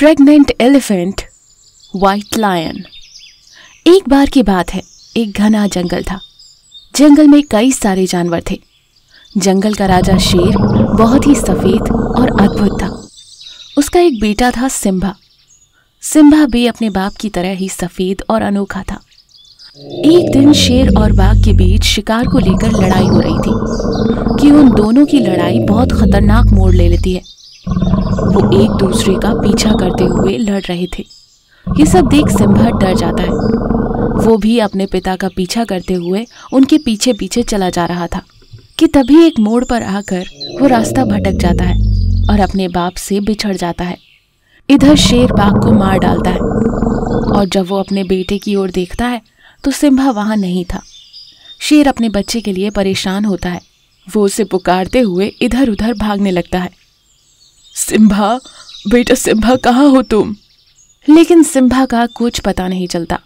pregnant elephant white lion एक बार की बात है एक घना जंगल था जंगल में कई सारे जानवर थे जंगल का राजा शेर बहुत ही सफ़ेद और अद्भुत था उसका एक बेटा था सिम्भा सिम्भा भी अपने बाप की तरह ही सफ़ेद और अनोखा था एक दिन शेर और बाघ के बीच शिकार को लेकर लड़ाई हो रही थी कि उन दोनों की लड़ाई बहुत खतरनाक मोड़ ले लेती है वो एक दूसरे का पीछा करते हुए लड़ रहे थे ये सब देख सिम्भा डर जाता है वो भी अपने पिता का पीछा करते हुए उनके पीछे पीछे चला जा रहा था कि तभी एक मोड़ पर आकर वो रास्ता भटक जाता है और अपने बाप से बिछड़ जाता है इधर शेर बाघ को मार डालता है और जब वो अपने बेटे की ओर देखता है तो सिम्हा वहाँ नहीं था शेर अपने बच्चे के लिए परेशान होता है वो उसे पुकारते हुए इधर उधर भागने लगता है सिम्भा बेटा सिम्भा कहाँ हो तुम लेकिन सिम्भा का कुछ पता नहीं चलता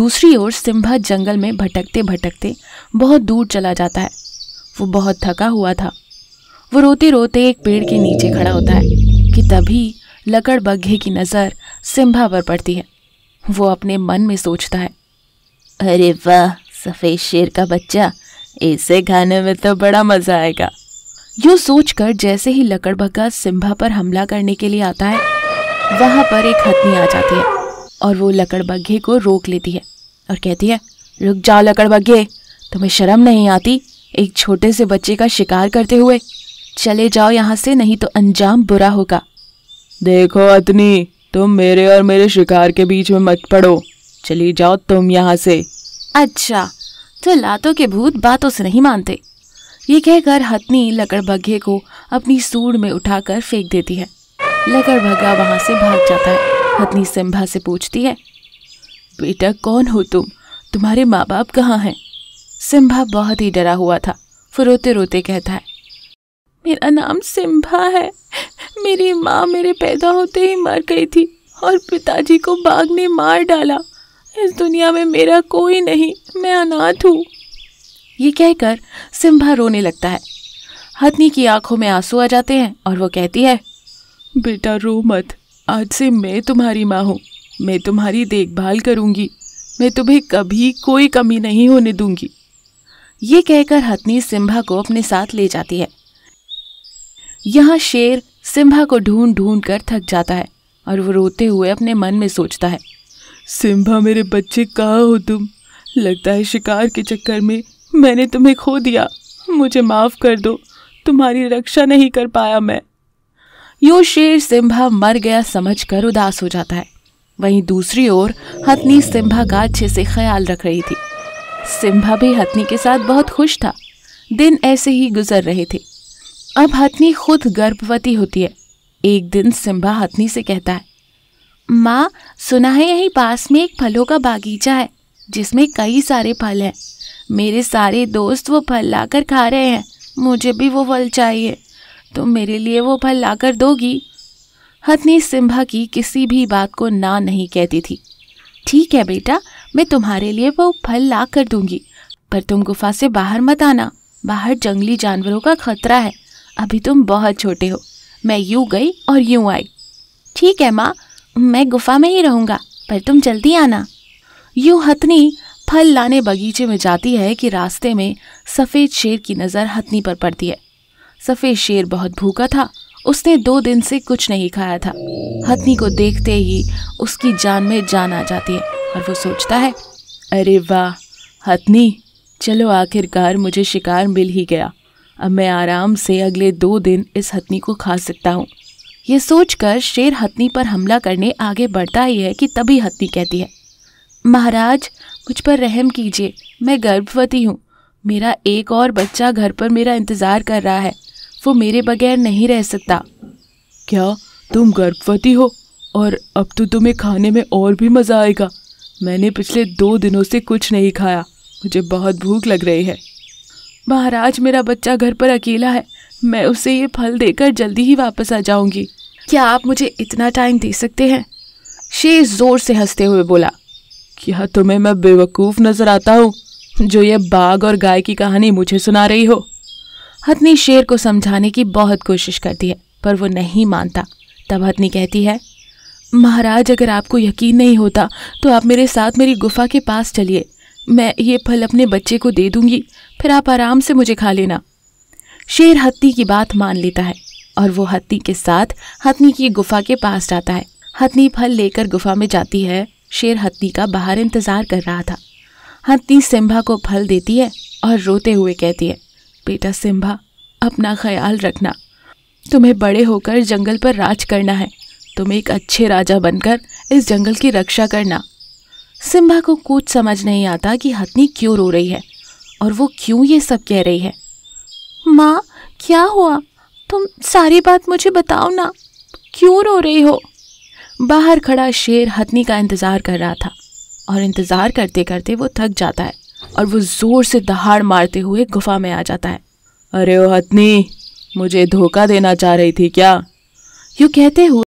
दूसरी ओर सिम्भा जंगल में भटकते भटकते बहुत दूर चला जाता है वो बहुत थका हुआ था वो रोते रोते एक पेड़ के नीचे खड़ा होता है कि तभी लकड़ बग्घे की नज़र सिम्भा पर पड़ती है वो अपने मन में सोचता है अरे वाह सफ़ेद शेर का बच्चा इसे खाने में तो बड़ा मज़ा आएगा सोच सोचकर जैसे ही लकड़बग्गा सिम्भा पर हमला करने के लिए आता है वहां पर एक हथनी आ जाती है और वो लकड़बग्घे को रोक लेती है और कहती है रुक जाओ लकड़बग्घे तुम्हें शर्म नहीं आती एक छोटे से बच्चे का शिकार करते हुए चले जाओ यहाँ से नहीं तो अंजाम बुरा होगा देखो अतनी तुम मेरे और मेरे शिकार के बीच में मत पड़ो चली जाओ तुम यहाँ से अच्छा तो लातों के भूत बातों से नहीं मानते ये कहकर हथनी लकड़बग्घे को अपनी सूर में उठाकर फेंक देती है लकड़बग्घा वहाँ से भाग जाता है हथनी सिम्भा से पूछती है बेटा कौन हो तुम तुम्हारे माँ बाप कहाँ हैं सिम्भा बहुत ही डरा हुआ था फिर रोते रोते कहता है मेरा नाम सिम्भा है मेरी माँ मेरे पैदा होते ही मर गई थी और पिताजी को बाघ ने मार डाला इस दुनिया में मेरा कोई नहीं मैं अनाथ हूँ ये कहकर सिम्भा रोने लगता है हथनी की आंखों में आंसू आ जाते हैं और वो कहती है बेटा रो मत आज से मैं तुम्हारी माँ हूँ मैं तुम्हारी देखभाल करूँगी मैं तुम्हें कभी कोई कमी नहीं होने दूंगी ये कहकर हथनी सिम्भा को अपने साथ ले जाती है यहाँ शेर सिम्भा को ढूंढ ढूंढ कर थक जाता है और वो रोते हुए अपने मन में सोचता है सिम्भा मेरे बच्चे कहाँ हो तुम लगता है शिकार के चक्कर में मैंने तुम्हें खो दिया मुझे माफ़ कर दो तुम्हारी रक्षा नहीं कर पाया मैं यो शेर सिम्हा मर गया समझकर उदास हो जाता है वहीं दूसरी ओर हथनी सिम्हा का अच्छे से ख्याल रख रही थी सिम्हा भी हथनी के साथ बहुत खुश था दिन ऐसे ही गुजर रहे थे अब हथनी खुद गर्भवती होती है एक दिन सिम्भा हथनी से कहता है माँ सुना है यहीं पास में एक फलों का बागीचा है जिसमें कई सारे फल हैं मेरे सारे दोस्त वो फल लाकर खा रहे हैं मुझे भी वो फल चाहिए तुम तो मेरे लिए वो फल लाकर दोगी हथनी सिम्भा की किसी भी बात को ना नहीं कहती थी ठीक है बेटा मैं तुम्हारे लिए वो फल ला कर दूंगी पर तुम गुफा से बाहर मत आना बाहर जंगली जानवरों का खतरा है अभी तुम बहुत छोटे हो मैं यूं गई और यूं आई ठीक है माँ मैं गुफा में ही रहूँगा पर तुम जल्दी आना यूँ हथनी फल लाने बगीचे में जाती है कि रास्ते में सफ़ेद शेर की नज़र हथनी पर पड़ती है सफ़ेद शेर बहुत भूखा था उसने दो दिन से कुछ नहीं खाया था हथनी को देखते ही उसकी जान में जान आ जाती है और वो सोचता है अरे वाह हथनी चलो आखिरकार मुझे शिकार मिल ही गया अब मैं आराम से अगले दो दिन इस हथनी को खा सकता हूँ ये सोचकर शेर हथनी पर हमला करने आगे बढ़ता ही है कि तभी हथनी कहती है महाराज मुझ पर रहम कीजिए मैं गर्भवती हूँ मेरा एक और बच्चा घर पर मेरा इंतज़ार कर रहा है वो मेरे बगैर नहीं रह सकता क्या तुम गर्भवती हो और अब तो तुम्हें खाने में और भी मज़ा आएगा मैंने पिछले दो दिनों से कुछ नहीं खाया मुझे बहुत भूख लग रही है महाराज मेरा बच्चा घर पर अकेला है मैं उसे ये फल देकर जल्दी ही वापस आ जाऊंगी क्या आप मुझे इतना टाइम दे सकते हैं शेर ज़ोर से हंसते हुए बोला क्या तुम्हें मैं बेवकूफ़ नजर आता हूँ जो ये बाघ और गाय की कहानी मुझे सुना रही हो हथनी शेर को समझाने की बहुत कोशिश करती है पर वो नहीं मानता तब हथनी कहती है महाराज अगर आपको यकीन नहीं होता तो आप मेरे साथ मेरी गुफा के पास चलिए मैं ये फल अपने बच्चे को दे दूंगी फिर आप आराम से मुझे खा लेना शेर हत्ती की बात मान लेता है और वो हत्ती के साथ हथनी की गुफा के पास जाता है हथनी फल लेकर गुफा में जाती है शेर हत्ती का बाहर इंतजार कर रहा था हत्ती सिम्भा को फल देती है और रोते हुए कहती है बेटा सिम्भा अपना ख्याल रखना तुम्हें बड़े होकर जंगल पर राज करना है तुम एक अच्छे राजा बनकर इस जंगल की रक्षा करना सिम्भा को कुछ समझ नहीं आता कि हथनी क्यों रो रही है और वो क्यों ये सब कह रही है माँ क्या हुआ तुम सारी बात मुझे बताओ ना क्यों रो रही हो बाहर खड़ा शेर हथनी का इंतज़ार कर रहा था और इंतज़ार करते करते वो थक जाता है और वो ज़ोर से दहाड़ मारते हुए गुफा में आ जाता है अरे ओ हथनी मुझे धोखा देना चाह रही थी क्या यू कहते हुए